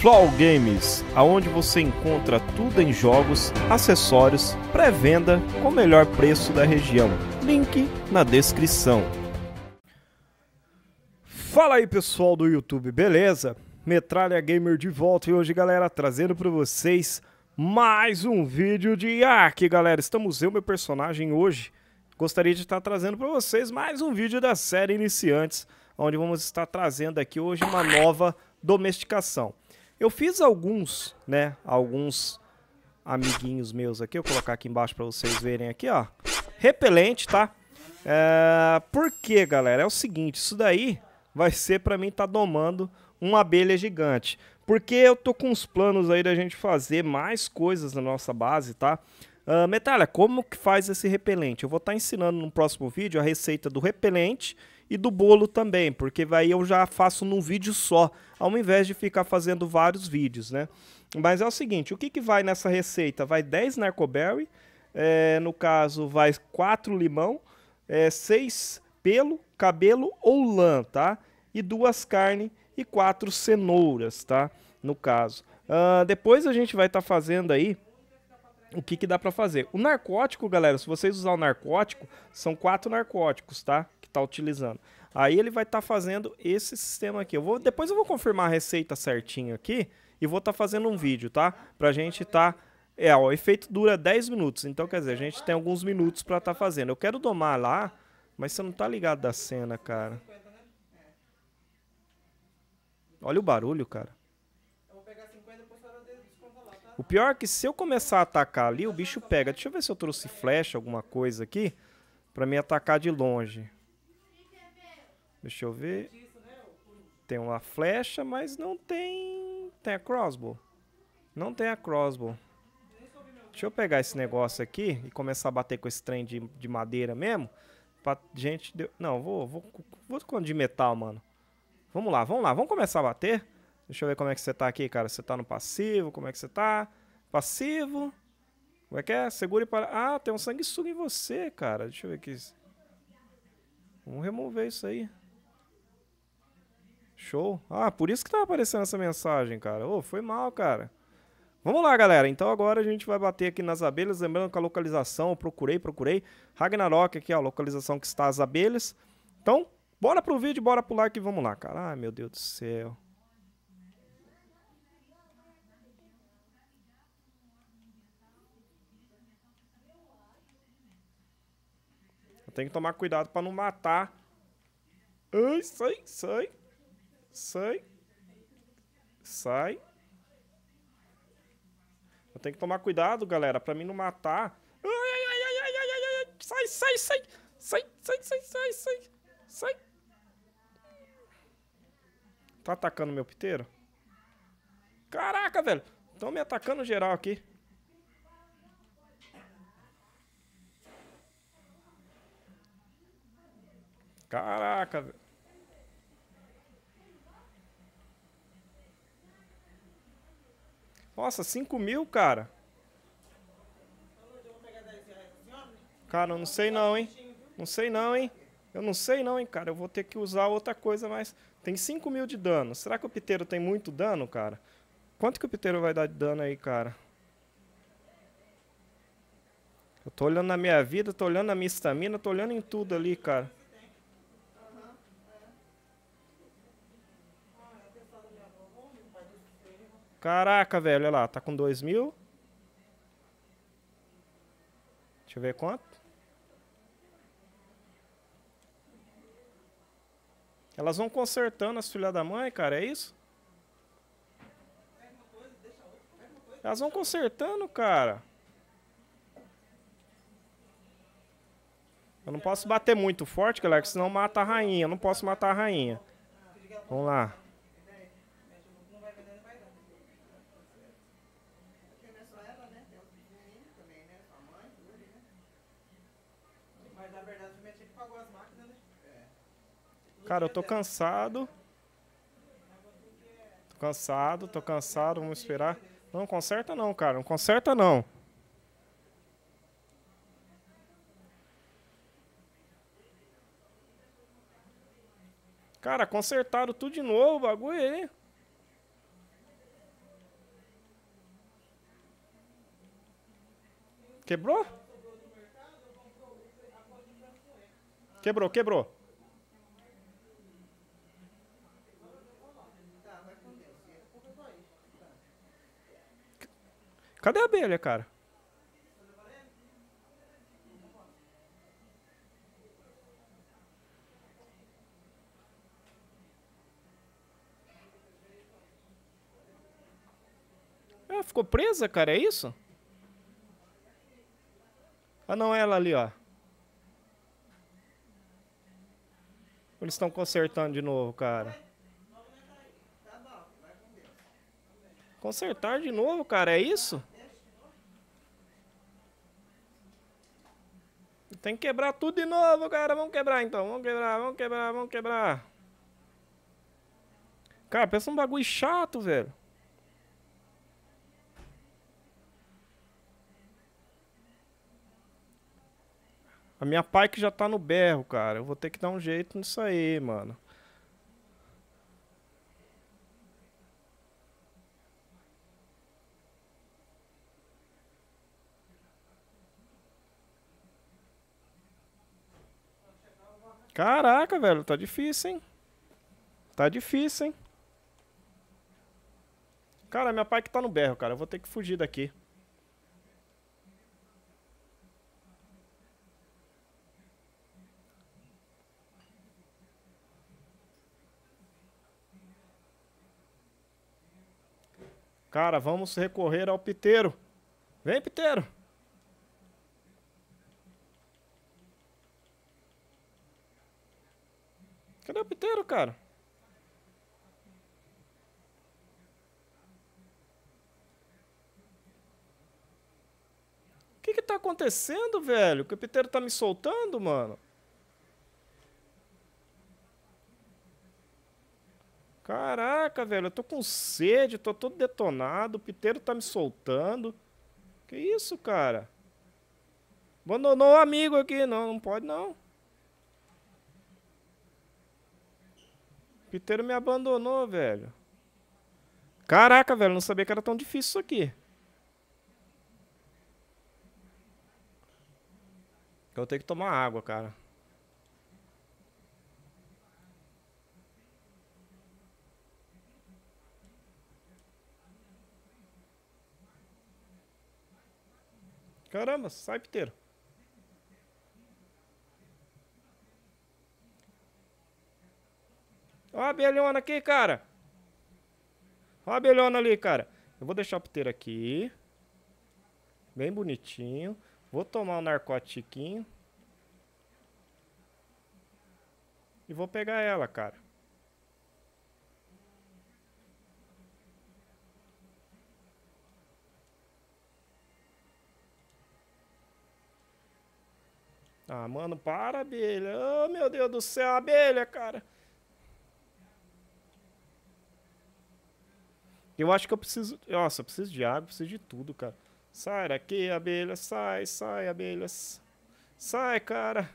Flow Games, aonde você encontra tudo em jogos, acessórios, pré-venda com o melhor preço da região. Link na descrição. Fala aí pessoal do YouTube, beleza? Metralha Gamer de volta e hoje, galera, trazendo para vocês mais um vídeo de Ark, galera. Estamos eu, meu personagem, hoje. Gostaria de estar trazendo para vocês mais um vídeo da série Iniciantes, onde vamos estar trazendo aqui hoje uma nova domesticação. Eu fiz alguns, né? Alguns amiguinhos meus aqui. Eu vou colocar aqui embaixo para vocês verem aqui, ó. Repelente, tá? É, por quê, galera? É o seguinte, isso daí vai ser para mim tá domando uma abelha gigante. Porque eu tô com uns planos aí da gente fazer mais coisas na nossa base, tá? Uh, Metalha, como que faz esse repelente? Eu vou estar tá ensinando no próximo vídeo a receita do repelente e do bolo também, porque aí eu já faço num vídeo só, ao invés de ficar fazendo vários vídeos, né? Mas é o seguinte, o que, que vai nessa receita? Vai 10 narcoberry, é, eh, no caso vai 4 limão, é, eh, 6 pelo, cabelo ou lã, tá? E duas carne e quatro cenouras, tá? No caso. Uh, depois a gente vai estar tá fazendo aí o que, que dá para fazer. O narcótico, galera, se vocês usar o narcótico, são quatro narcóticos, tá? Que tá utilizando. Aí ele vai estar tá fazendo esse sistema aqui. Eu vou, depois eu vou confirmar a receita certinho aqui e vou estar tá fazendo um vídeo, tá? Pra gente tá... É, ó, o efeito dura 10 minutos, então quer dizer, a gente tem alguns minutos pra estar tá fazendo. Eu quero domar lá, mas você não tá ligado da cena, cara. Olha o barulho, cara. O pior é que se eu começar a atacar ali, o bicho pega. Deixa eu ver se eu trouxe flecha, alguma coisa aqui, pra me atacar de longe. Deixa eu ver. Tem uma flecha, mas não tem... Tem a crossbow. Não tem a crossbow. Deixa eu pegar esse negócio aqui e começar a bater com esse trem de, de madeira mesmo. Pra gente... De... Não, vou, vou, vou com de metal, mano. Vamos lá, vamos lá. Vamos começar a bater. Deixa eu ver como é que você tá aqui, cara. Você tá no passivo, como é que você tá? Passivo. Como é que é? Segure para. Ah, tem um sanguessuga em você, cara. Deixa eu ver aqui. Vamos remover isso aí. Show. Ah, por isso que tá aparecendo essa mensagem, cara. Ô, oh, foi mal, cara. Vamos lá, galera. Então agora a gente vai bater aqui nas abelhas. Lembrando que a localização, eu procurei, procurei. Ragnarok aqui, ó, a localização que está as abelhas. Então, bora pro vídeo, bora pular aqui. e vamos lá, cara. Ai, meu Deus do céu. Tem que tomar cuidado para não matar. Ai, sai, sai. Sai. Sai. Eu tenho que tomar cuidado, galera, para mim não matar. Ai, ai, ai, ai, ai, ai, ai. Sai, sai, sai. Sai, sai, sai, sai, sai. Sai. Tá atacando meu piteiro? Caraca, velho. Estão me atacando geral aqui. Caraca, velho. Nossa, 5 mil, cara. Cara, eu não sei não, hein? Não sei não, hein? Eu não sei não, hein, cara. Eu vou ter que usar outra coisa, mas... Tem 5 mil de dano. Será que o piteiro tem muito dano, cara? Quanto que o piteiro vai dar de dano aí, cara? Eu tô olhando na minha vida, tô olhando na minha estamina, tô olhando em tudo ali, cara. Caraca, velho, olha lá, tá com 2 mil. Deixa eu ver quanto. Elas vão consertando as filhas da mãe, cara, é isso? Elas vão consertando, cara. Eu não posso bater muito forte, galera, que senão mata a rainha. Eu não posso matar a rainha. Vamos lá. Cara, eu tô cansado. Tô cansado, tô cansado, vamos esperar. Não, conserta não, cara. Não conserta não. Cara, consertaram tudo de novo o bagulho aí. Quebrou? Quebrou, quebrou. Cadê a abelha, cara? Ela é, ficou presa, cara, é isso? Ah, não, é ela ali, ó. Eles estão consertando de novo, cara. Consertar de novo, cara, é isso? Tem que quebrar tudo de novo, cara. Vamos quebrar então. Vamos quebrar, vamos quebrar, vamos quebrar. Cara, pensa um bagulho chato, velho. A minha pai que já tá no berro, cara. Eu vou ter que dar um jeito nisso aí, mano. Caraca, velho, tá difícil, hein? Tá difícil, hein? Cara, minha pai que tá no berro, cara. Eu vou ter que fugir daqui. Cara, vamos recorrer ao piteiro. Vem, piteiro. cara. O que que tá acontecendo, velho? O capiteiro tá me soltando, mano. Caraca, velho, eu tô com sede, tô todo detonado, o piteiro tá me soltando. Que isso, cara? Abandonou o amigo aqui, não, não pode não. Piteiro me abandonou, velho. Caraca, velho, não sabia que era tão difícil isso aqui. Eu tenho que tomar água, cara. Caramba, sai piteiro. abelhona aqui, cara. Olha a abelhona ali, cara. Eu vou deixar o puteiro aqui. Bem bonitinho. Vou tomar o um narcotiquinho. E vou pegar ela, cara. Ah, mano, para, abelha. Oh, meu Deus do céu, abelha, cara. Eu acho que eu preciso. Nossa, eu preciso de água, preciso de tudo, cara. Sai daqui, abelha, sai, sai, abelhas. Sai, cara.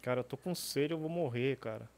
Cara, eu tô com sede, eu vou morrer, cara.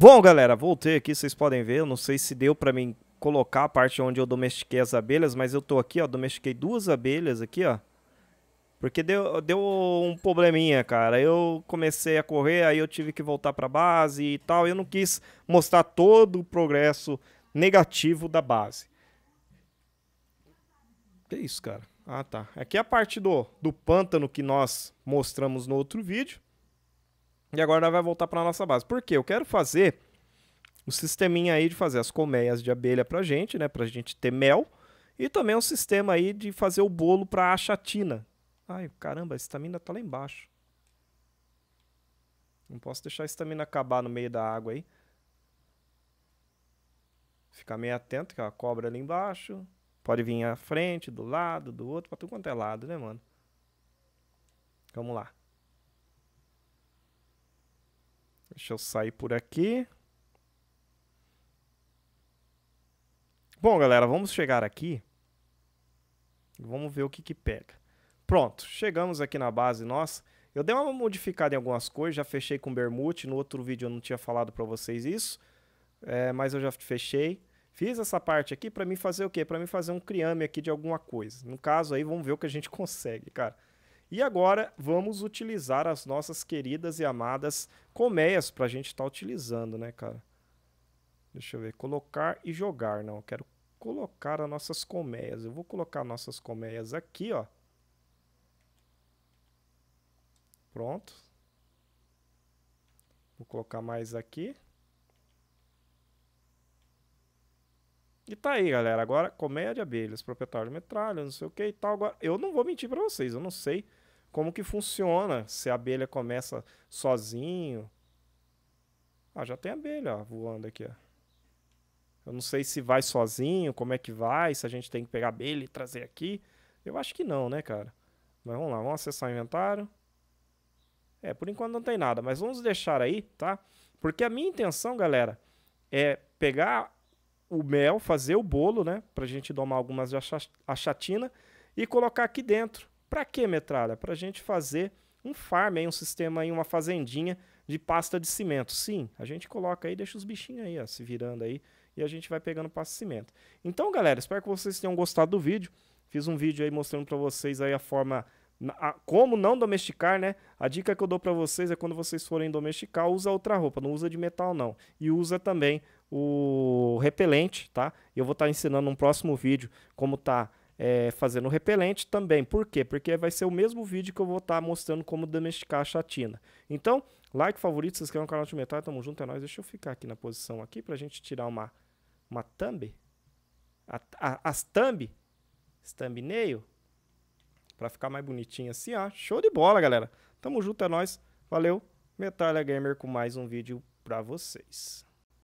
Bom, galera, voltei aqui, vocês podem ver, eu não sei se deu para mim colocar a parte onde eu domestiquei as abelhas, mas eu tô aqui, ó, domestiquei duas abelhas aqui, ó. Porque deu, deu um probleminha, cara. Eu comecei a correr, aí eu tive que voltar para base e tal. Eu não quis mostrar todo o progresso negativo da base. Que isso, cara? Ah, tá. Aqui é a parte do, do pântano que nós mostramos no outro vídeo. E agora ela vai voltar para nossa base. Por quê? Eu quero fazer um sisteminha aí de fazer as colmeias de abelha para a gente, né? Para a gente ter mel. E também um sistema aí de fazer o bolo para a chatina. Ai, caramba, a estamina tá lá embaixo. Não posso deixar a estamina acabar no meio da água aí. Ficar meio atento, que é uma cobra ali embaixo. Pode vir à frente, do lado, do outro, pra tudo quanto é lado, né, mano? Vamos lá. Deixa eu sair por aqui. Bom, galera, vamos chegar aqui. Vamos ver o que que pega. Pronto, chegamos aqui na base nossa. Eu dei uma modificada em algumas coisas, já fechei com bermute. No outro vídeo eu não tinha falado para vocês isso, é, mas eu já fechei. Fiz essa parte aqui para mim fazer o quê? Para mim fazer um criame aqui de alguma coisa. No caso aí, vamos ver o que a gente consegue, cara. E agora vamos utilizar as nossas queridas e amadas colmeias para a gente estar tá utilizando, né, cara? Deixa eu ver, colocar e jogar, não, eu quero colocar as nossas colmeias. Eu vou colocar nossas colmeias aqui, ó. Pronto. Vou colocar mais aqui. E tá aí, galera. Agora, colmeia de abelhas, proprietário de metralha, não sei o que e tal. Agora, eu não vou mentir para vocês, eu não sei como que funciona, se a abelha começa sozinho. Ah, já tem abelha ó, voando aqui, ó. Eu não sei se vai sozinho, como é que vai, se a gente tem que pegar abelha e trazer aqui. Eu acho que não, né, cara? Mas vamos lá, vamos acessar o inventário. É, por enquanto não tem nada, mas vamos deixar aí, tá? Porque a minha intenção, galera, é pegar o mel, fazer o bolo, né? Pra gente domar algumas achatina e colocar aqui dentro. Para que metralha? Para a gente fazer um farm, aí, um sistema, aí, uma fazendinha de pasta de cimento. Sim, a gente coloca aí, deixa os bichinhos aí ó, se virando aí e a gente vai pegando pasta de cimento. Então, galera, espero que vocês tenham gostado do vídeo. Fiz um vídeo aí mostrando para vocês aí a forma a, como não domesticar, né? A dica que eu dou para vocês é quando vocês forem domesticar, usa outra roupa, não usa de metal não. E usa também o repelente, tá? Eu vou estar tá ensinando num próximo vídeo como tá é, fazendo repelente também. Por quê? Porque vai ser o mesmo vídeo que eu vou estar tá mostrando como domesticar a chatina. Então, like, favorito, se inscreva no canal de metal, tamo junto, é nóis. Deixa eu ficar aqui na posição aqui pra gente tirar uma, uma thumb. A, a, as thumb, thumbnail, pra ficar mais bonitinho assim, ó. Show de bola, galera. Tamo junto, é nóis. Valeu, Metalha Gamer com mais um vídeo pra vocês.